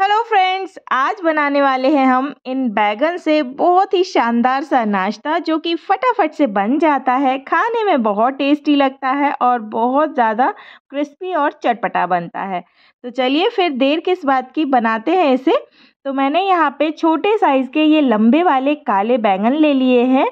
hello friends आज बनाने वाले हैं हम इन बैगन से बहुत ही शानदार सा नाश्ता जो कि फटाफट से बन जाता है खाने में बहुत टेस्टी लगता है और बहुत ज़्यादा क्रिस्पी और चटपटा बनता है तो चलिए फिर देर किस बात की बनाते हैं इसे तो मैंने यहाँ पे छोटे साइज़ के ये लंबे वाले काले बैंगन ले लिए हैं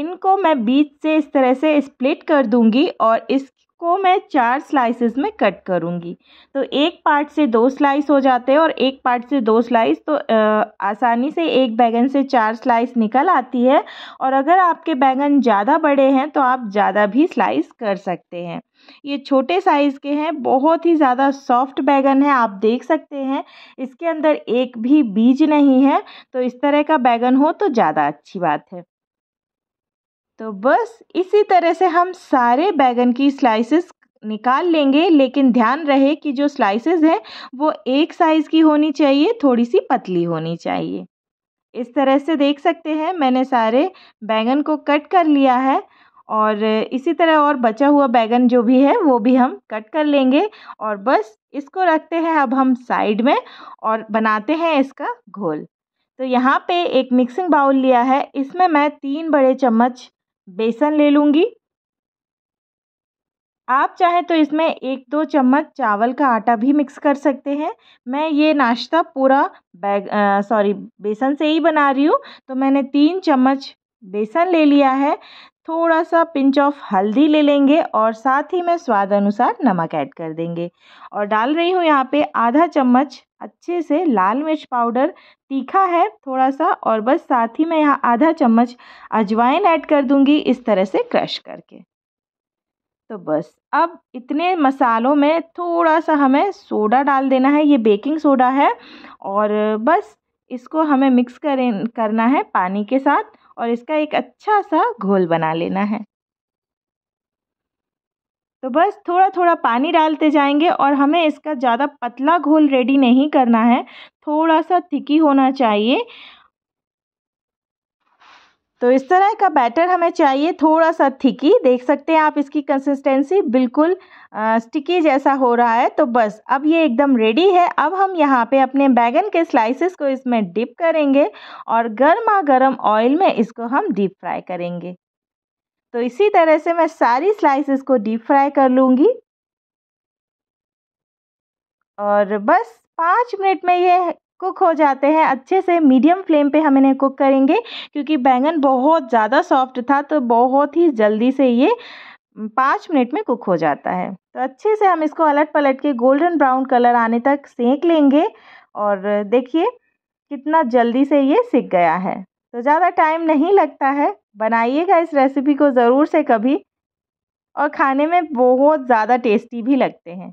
इनको मैं बीच से इस तरह से स्प्लिट कर दूँगी और इस को मैं चार स्लाइसेस में कट करूँगी तो एक पार्ट से दो स्लाइस हो जाते हैं और एक पार्ट से दो स्लाइस तो आ, आसानी से एक बैगन से चार स्लाइस निकल आती है और अगर आपके बैगन ज़्यादा बड़े हैं तो आप ज़्यादा भी स्लाइस कर सकते हैं ये छोटे साइज़ के हैं बहुत ही ज़्यादा सॉफ्ट बैगन है आप देख सकते हैं इसके अंदर एक भी बीज नहीं है तो इस तरह का बैगन हो तो ज़्यादा अच्छी बात है तो बस इसी तरह से हम सारे बैगन की स्लाइसेस निकाल लेंगे लेकिन ध्यान रहे कि जो स्लाइसेस हैं वो एक साइज़ की होनी चाहिए थोड़ी सी पतली होनी चाहिए इस तरह से देख सकते हैं मैंने सारे बैगन को कट कर लिया है और इसी तरह और बचा हुआ बैगन जो भी है वो भी हम कट कर लेंगे और बस इसको रखते हैं अब हम साइड में और बनाते हैं इसका घोल तो यहाँ पे एक मिक्सिंग बाउल लिया है इसमें मैं तीन बड़े चम्मच बेसन ले लूँगी आप चाहे तो इसमें एक दो चम्मच चावल का आटा भी मिक्स कर सकते हैं मैं ये नाश्ता पूरा बैग सॉरी बेसन से ही बना रही हूँ तो मैंने तीन चम्मच बेसन ले लिया है थोड़ा सा पिंच ऑफ हल्दी ले लेंगे और साथ ही मैं स्वाद अनुसार नमक ऐड कर देंगे और डाल रही हूँ यहाँ पे आधा चम्मच अच्छे से लाल मिर्च पाउडर तीखा है थोड़ा सा और बस साथ ही मैं यहाँ आधा चम्मच अजवाइन ऐड कर दूँगी इस तरह से क्रश करके तो बस अब इतने मसालों में थोड़ा सा हमें सोडा डाल देना है ये बेकिंग सोडा है और बस इसको हमें मिक्स करें करना है पानी के साथ और इसका एक अच्छा सा घोल बना लेना है तो बस थोड़ा थोड़ा पानी डालते जाएंगे और हमें इसका ज़्यादा पतला घोल रेडी नहीं करना है थोड़ा सा थिकी होना चाहिए तो इस तरह का बैटर हमें चाहिए थोड़ा सा थिकी देख सकते हैं आप इसकी कंसिस्टेंसी बिल्कुल स्टिकी जैसा हो रहा है तो बस अब ये एकदम रेडी है अब हम यहाँ पे अपने बैगन के स्लाइसेस को इसमें डिप करेंगे और गर्मा गर्म ऑयल में इसको हम डीप फ्राई करेंगे तो इसी तरह से मैं सारी स्लाइसेस को डीप फ्राई कर लूँगी और बस पाँच मिनट में ये कुक हो जाते हैं अच्छे से मीडियम फ्लेम पे हम इन्हें कुक करेंगे क्योंकि बैंगन बहुत ज़्यादा सॉफ्ट था तो बहुत ही जल्दी से ये पाँच मिनट में कुक हो जाता है तो अच्छे से हम इसको अलट पलट के गोल्डन ब्राउन कलर आने तक सेंक लेंगे और देखिए कितना जल्दी से ये सीख गया है तो ज़्यादा टाइम नहीं लगता है बनाइएगा इस रेसिपी को ज़रूर से कभी और खाने में बहुत ज़्यादा टेस्टी भी लगते हैं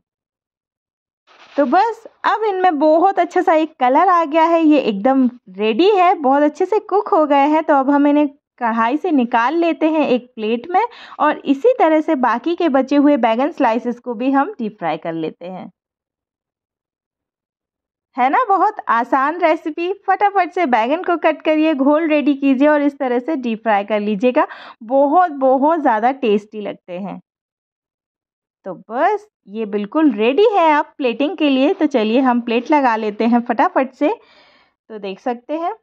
तो बस अब इनमें बहुत अच्छा सा एक कलर आ गया है ये एकदम रेडी है बहुत अच्छे से कुक हो गए हैं तो अब हम इन्हें कढ़ाई से निकाल लेते हैं एक प्लेट में और इसी तरह से बाकी के बचे हुए बैगन स्लाइसेस को भी हम डीप फ्राई कर लेते हैं है ना बहुत आसान रेसिपी फटाफट से बैंगन को कट करिए घोल रेडी कीजिए और इस तरह से डीप फ्राई कर लीजिएगा बहुत बहुत ज़्यादा टेस्टी लगते हैं तो बस ये बिल्कुल रेडी है आप प्लेटिंग के लिए तो चलिए हम प्लेट लगा लेते हैं फटाफट से तो देख सकते हैं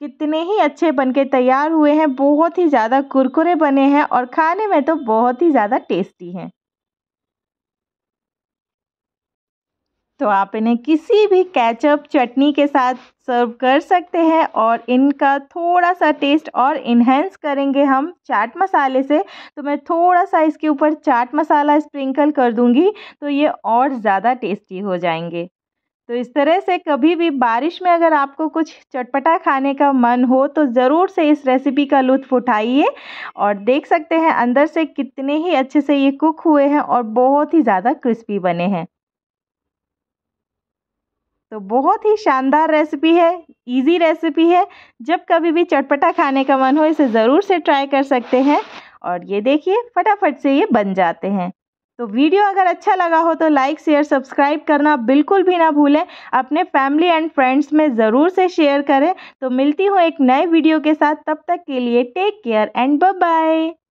कितने ही अच्छे बनके तैयार हुए हैं बहुत ही ज़्यादा कुरकुरे बने हैं और खाने में तो बहुत ही ज़्यादा टेस्टी हैं तो आप इन्हें किसी भी कैचअप चटनी के साथ सर्व कर सकते हैं और इनका थोड़ा सा टेस्ट और इन्हेंस करेंगे हम चाट मसाले से तो मैं थोड़ा सा इसके ऊपर चाट मसाला स्प्रिंकल कर दूंगी तो ये और ज़्यादा टेस्टी हो जाएंगे तो इस तरह से कभी भी बारिश में अगर आपको कुछ चटपटा खाने का मन हो तो ज़रूर से इस रेसिपी का लुत्फ़ उठाइए और देख सकते हैं अंदर से कितने ही अच्छे से ये कुक हुए हैं और बहुत ही ज़्यादा क्रिस्पी बने हैं तो बहुत ही शानदार रेसिपी है इजी रेसिपी है जब कभी भी चटपटा खाने का मन हो इसे ज़रूर से ट्राई कर सकते हैं और ये देखिए फटाफट से ये बन जाते हैं तो वीडियो अगर अच्छा लगा हो तो लाइक शेयर सब्सक्राइब करना बिल्कुल भी ना भूलें अपने फैमिली एंड फ्रेंड्स में ज़रूर से शेयर करें तो मिलती हूँ एक नए वीडियो के साथ तब तक के लिए टेक केयर एंड बाय